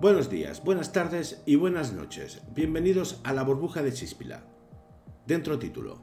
Buenos días, buenas tardes y buenas noches. Bienvenidos a la burbuja de Chispila. Dentro título.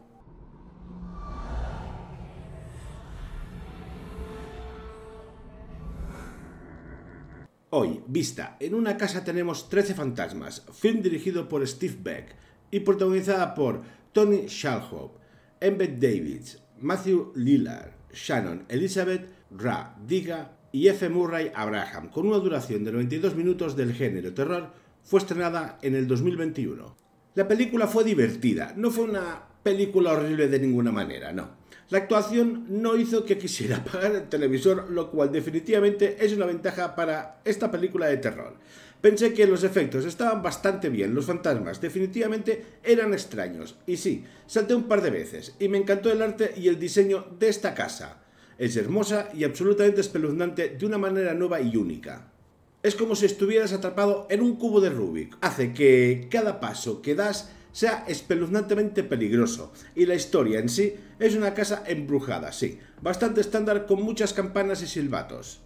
Hoy, vista, en una casa tenemos 13 fantasmas, film dirigido por Steve Beck y protagonizada por Tony Shalhoub, Embeth Davids, Matthew Lillard, Shannon Elizabeth, Ra Diga, y F. Murray Abraham, con una duración de 92 minutos del género terror, fue estrenada en el 2021. La película fue divertida, no fue una película horrible de ninguna manera, no. La actuación no hizo que quisiera apagar el televisor, lo cual definitivamente es una ventaja para esta película de terror. Pensé que los efectos estaban bastante bien, los fantasmas definitivamente eran extraños, y sí, salté un par de veces, y me encantó el arte y el diseño de esta casa. Es hermosa y absolutamente espeluznante de una manera nueva y única. Es como si estuvieras atrapado en un cubo de Rubik. Hace que cada paso que das sea espeluznantemente peligroso. Y la historia en sí es una casa embrujada, sí. Bastante estándar con muchas campanas y silbatos.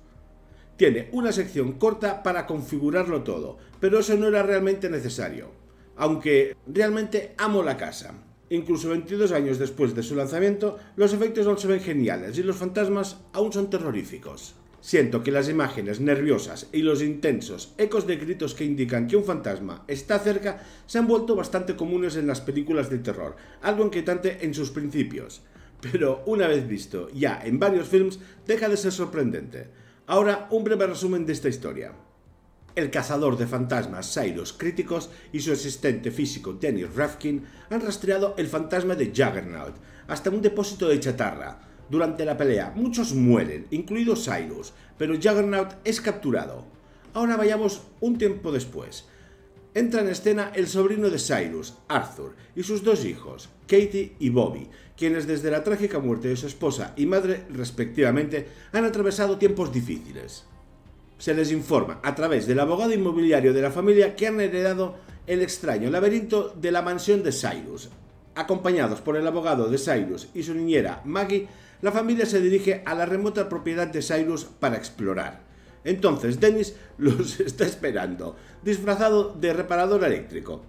Tiene una sección corta para configurarlo todo, pero eso no era realmente necesario. Aunque realmente amo la casa. Incluso 22 años después de su lanzamiento, los efectos aún se ven geniales y los fantasmas aún son terroríficos. Siento que las imágenes nerviosas y los intensos ecos de gritos que indican que un fantasma está cerca se han vuelto bastante comunes en las películas de terror, algo inquietante en sus principios. Pero una vez visto ya en varios films, deja de ser sorprendente. Ahora un breve resumen de esta historia. El cazador de fantasmas Cyrus Críticos y su asistente físico Dennis Rafkin han rastreado el fantasma de Juggernaut hasta un depósito de chatarra. Durante la pelea muchos mueren, incluido Cyrus, pero Juggernaut es capturado. Ahora vayamos un tiempo después. Entra en escena el sobrino de Cyrus, Arthur, y sus dos hijos, Katie y Bobby, quienes desde la trágica muerte de su esposa y madre respectivamente han atravesado tiempos difíciles se les informa a través del abogado inmobiliario de la familia que han heredado el extraño laberinto de la mansión de Cyrus. Acompañados por el abogado de Cyrus y su niñera Maggie, la familia se dirige a la remota propiedad de Cyrus para explorar. Entonces Dennis los está esperando, disfrazado de reparador eléctrico,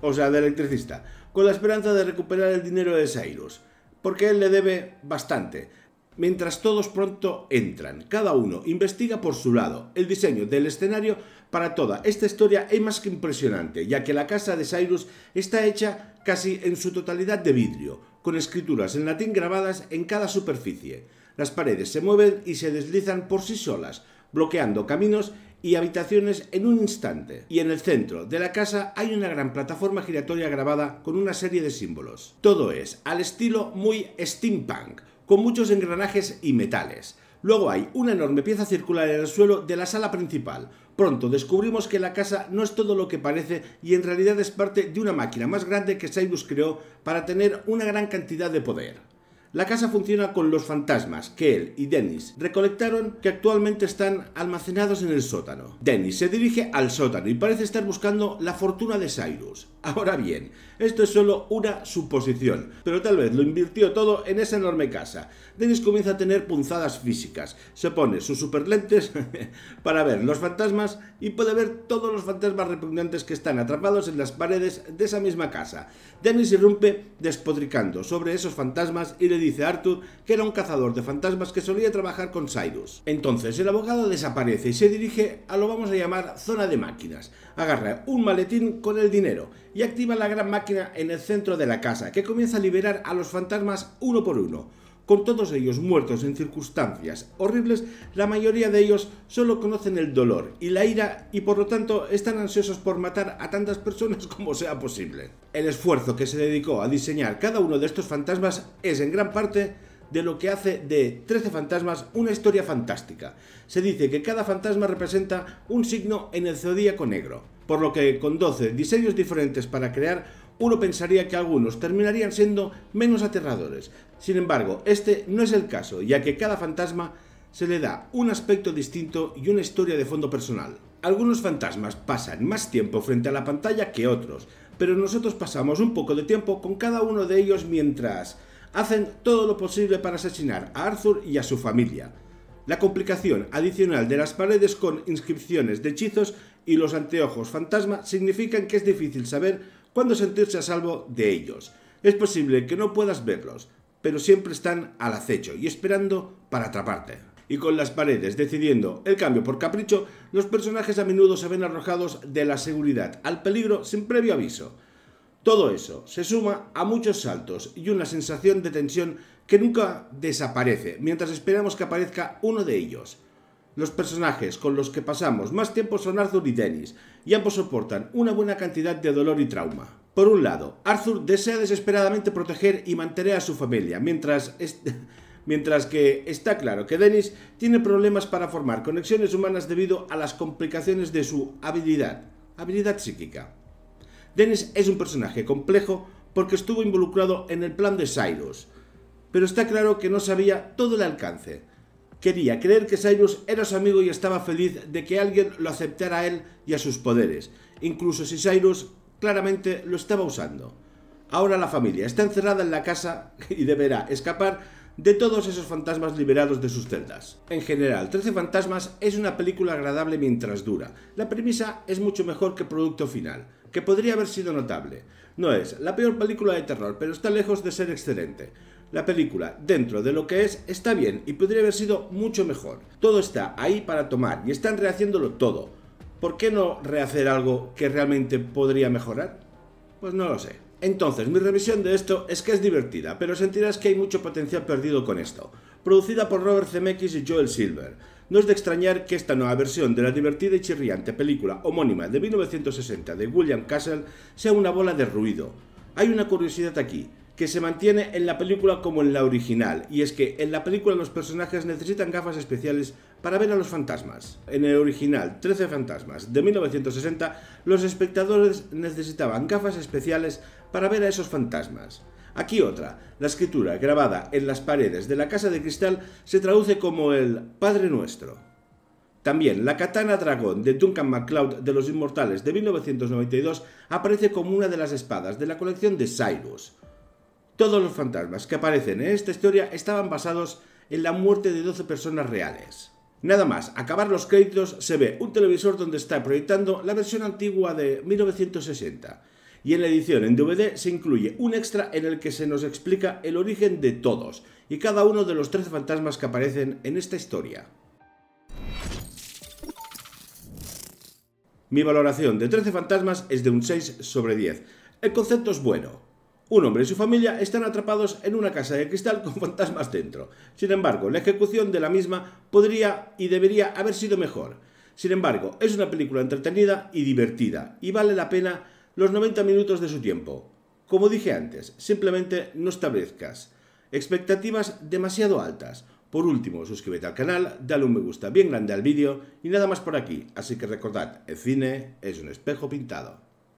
o sea, de electricista, con la esperanza de recuperar el dinero de Cyrus, porque él le debe bastante, mientras todos pronto entran. Cada uno investiga por su lado. El diseño del escenario para toda esta historia es más que impresionante, ya que la casa de Cyrus está hecha casi en su totalidad de vidrio, con escrituras en latín grabadas en cada superficie. Las paredes se mueven y se deslizan por sí solas, bloqueando caminos y habitaciones en un instante. Y en el centro de la casa hay una gran plataforma giratoria grabada con una serie de símbolos. Todo es al estilo muy steampunk, con muchos engranajes y metales. Luego hay una enorme pieza circular en el suelo de la sala principal. Pronto descubrimos que la casa no es todo lo que parece y en realidad es parte de una máquina más grande que Cyrus creó para tener una gran cantidad de poder. La casa funciona con los fantasmas que él y Dennis recolectaron que actualmente están almacenados en el sótano. Dennis se dirige al sótano y parece estar buscando la fortuna de Cyrus. Ahora bien, esto es solo una suposición, pero tal vez lo invirtió todo en esa enorme casa. Dennis comienza a tener punzadas físicas, se pone sus superlentes para ver los fantasmas y puede ver todos los fantasmas repugnantes que están atrapados en las paredes de esa misma casa. Dennis irrumpe despotricando sobre esos fantasmas y le dice a Arthur que era un cazador de fantasmas que solía trabajar con Cyrus. Entonces el abogado desaparece y se dirige a lo vamos a llamar zona de máquinas. Agarra un maletín con el dinero y activa la gran máquina en el centro de la casa, que comienza a liberar a los fantasmas uno por uno. Con todos ellos muertos en circunstancias horribles, la mayoría de ellos solo conocen el dolor y la ira y por lo tanto están ansiosos por matar a tantas personas como sea posible. El esfuerzo que se dedicó a diseñar cada uno de estos fantasmas es en gran parte de lo que hace de 13 fantasmas una historia fantástica. Se dice que cada fantasma representa un signo en el zodíaco negro, por lo que con 12 diseños diferentes para crear, uno pensaría que algunos terminarían siendo menos aterradores. Sin embargo, este no es el caso, ya que cada fantasma se le da un aspecto distinto y una historia de fondo personal. Algunos fantasmas pasan más tiempo frente a la pantalla que otros, pero nosotros pasamos un poco de tiempo con cada uno de ellos mientras hacen todo lo posible para asesinar a Arthur y a su familia. La complicación adicional de las paredes con inscripciones de hechizos y los anteojos fantasma significan que es difícil saber cuándo sentirse a salvo de ellos. Es posible que no puedas verlos, pero siempre están al acecho y esperando para atraparte. Y con las paredes decidiendo el cambio por capricho, los personajes a menudo se ven arrojados de la seguridad al peligro sin previo aviso. Todo eso se suma a muchos saltos y una sensación de tensión que nunca desaparece mientras esperamos que aparezca uno de ellos. Los personajes con los que pasamos más tiempo son Arthur y Dennis, y ambos soportan una buena cantidad de dolor y trauma. Por un lado, Arthur desea desesperadamente proteger y mantener a su familia, mientras, mientras que está claro que Dennis tiene problemas para formar conexiones humanas debido a las complicaciones de su habilidad, habilidad psíquica. Dennis es un personaje complejo porque estuvo involucrado en el plan de Cyrus, pero está claro que no sabía todo el alcance. Quería creer que Cyrus era su amigo y estaba feliz de que alguien lo aceptara a él y a sus poderes, incluso si Cyrus claramente lo estaba usando. Ahora la familia está encerrada en la casa y deberá escapar de todos esos fantasmas liberados de sus celdas. En general, 13 fantasmas es una película agradable mientras dura. La premisa es mucho mejor que producto final que podría haber sido notable. No es la peor película de terror, pero está lejos de ser excelente. La película, dentro de lo que es, está bien y podría haber sido mucho mejor. Todo está ahí para tomar y están rehaciéndolo todo. ¿Por qué no rehacer algo que realmente podría mejorar? Pues no lo sé. Entonces, mi revisión de esto es que es divertida, pero sentirás que hay mucho potencial perdido con esto. Producida por Robert Zemeckis y Joel Silver no es de extrañar que esta nueva versión de la divertida y chirriante película homónima de 1960 de William Castle sea una bola de ruido. Hay una curiosidad aquí, que se mantiene en la película como en la original, y es que en la película los personajes necesitan gafas especiales para ver a los fantasmas. En el original 13 fantasmas de 1960, los espectadores necesitaban gafas especiales para ver a esos fantasmas. Aquí otra. La escritura grabada en las paredes de la casa de cristal se traduce como el Padre Nuestro. También la katana dragón de Duncan MacLeod de los Inmortales de 1992 aparece como una de las espadas de la colección de Cyrus. Todos los fantasmas que aparecen en esta historia estaban basados en la muerte de 12 personas reales. Nada más, acabar los créditos se ve un televisor donde está proyectando la versión antigua de 1960 y en la edición en DVD se incluye un extra en el que se nos explica el origen de todos y cada uno de los 13 fantasmas que aparecen en esta historia. Mi valoración de 13 fantasmas es de un 6 sobre 10. El concepto es bueno. Un hombre y su familia están atrapados en una casa de cristal con fantasmas dentro. Sin embargo, la ejecución de la misma podría y debería haber sido mejor. Sin embargo, es una película entretenida y divertida, y vale la pena los 90 minutos de su tiempo. Como dije antes, simplemente no establezcas expectativas demasiado altas. Por último, suscríbete al canal, dale un me gusta bien grande al vídeo y nada más por aquí. Así que recordad, el cine es un espejo pintado.